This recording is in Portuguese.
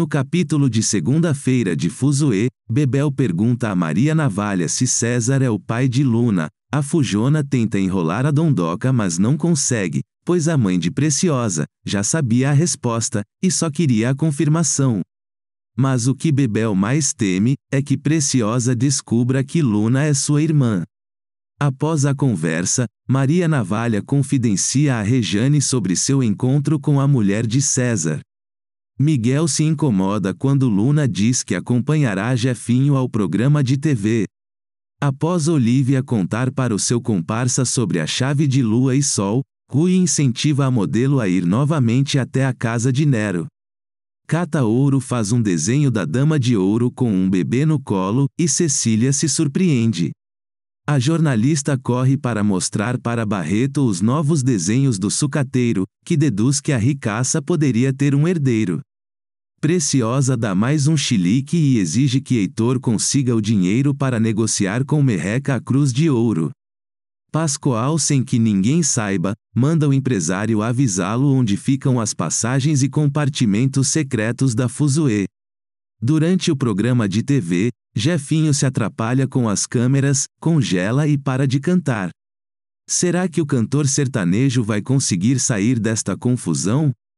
No capítulo de segunda-feira de Fuzue, Bebel pergunta a Maria Navalha se César é o pai de Luna. A Fujona tenta enrolar a Dondoca, mas não consegue, pois a mãe de Preciosa já sabia a resposta e só queria a confirmação. Mas o que Bebel mais teme é que Preciosa descubra que Luna é sua irmã. Após a conversa, Maria Navalha confidencia a Rejane sobre seu encontro com a mulher de César. Miguel se incomoda quando Luna diz que acompanhará Jefinho ao programa de TV. Após Olivia contar para o seu comparsa sobre a chave de lua e sol, Rui incentiva a modelo a ir novamente até a casa de Nero. Cata Ouro faz um desenho da Dama de Ouro com um bebê no colo, e Cecília se surpreende. A jornalista corre para mostrar para Barreto os novos desenhos do sucateiro, que deduz que a ricaça poderia ter um herdeiro. Preciosa dá mais um chilique e exige que Heitor consiga o dinheiro para negociar com Merreca a cruz de ouro. Pascoal, sem que ninguém saiba, manda o empresário avisá-lo onde ficam as passagens e compartimentos secretos da Fuzue. Durante o programa de TV, Jefinho se atrapalha com as câmeras, congela e para de cantar. Será que o cantor sertanejo vai conseguir sair desta confusão?